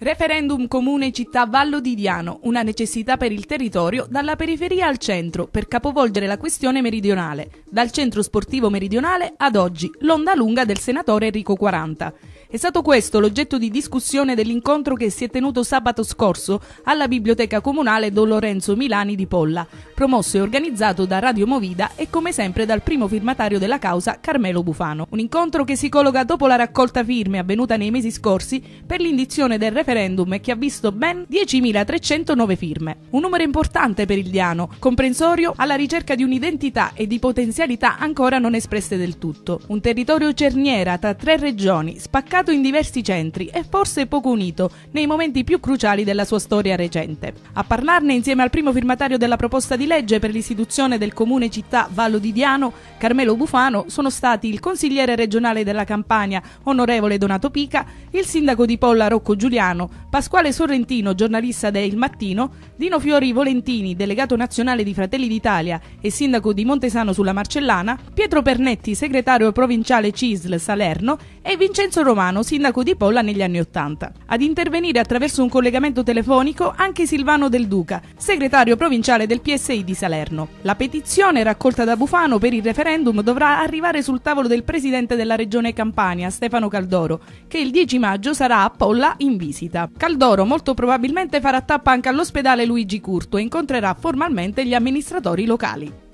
Referendum comune città Vallo di Diano, una necessità per il territorio dalla periferia al centro per capovolgere la questione meridionale, dal centro sportivo meridionale ad oggi, l'onda lunga del senatore Enrico 40. È stato questo l'oggetto di discussione dell'incontro che si è tenuto sabato scorso alla Biblioteca Comunale Don Lorenzo Milani di Polla, promosso e organizzato da Radio Movida e come sempre dal primo firmatario della causa Carmelo Bufano. Un incontro che si colloca dopo la raccolta firme avvenuta nei mesi scorsi per l'indizione del referendum referendum che ha visto ben 10.309 firme. Un numero importante per il Diano, comprensorio alla ricerca di un'identità e di potenzialità ancora non espresse del tutto. Un territorio cerniera tra tre regioni, spaccato in diversi centri e forse poco unito nei momenti più cruciali della sua storia recente. A parlarne insieme al primo firmatario della proposta di legge per l'istituzione del comune città Vallo di Diano, Carmelo Bufano, sono stati il consigliere regionale della Campania, onorevole Donato Pica, il sindaco di Polla Rocco Giuliano, Romano, Pasquale Sorrentino, giornalista del Mattino, Dino Fiori Volentini, delegato nazionale di Fratelli d'Italia e sindaco di Montesano sulla Marcellana, Pietro Pernetti, segretario provinciale CISL Salerno e Vincenzo Romano, sindaco di Polla negli anni Ottanta. Ad intervenire attraverso un collegamento telefonico anche Silvano Del Duca, segretario provinciale del PSI di Salerno. La petizione raccolta da Bufano per il referendum dovrà arrivare sul tavolo del presidente della regione Campania, Stefano Caldoro, che il 10 maggio sarà a Polla in visita visita. Caldoro molto probabilmente farà tappa anche all'ospedale Luigi Curto e incontrerà formalmente gli amministratori locali.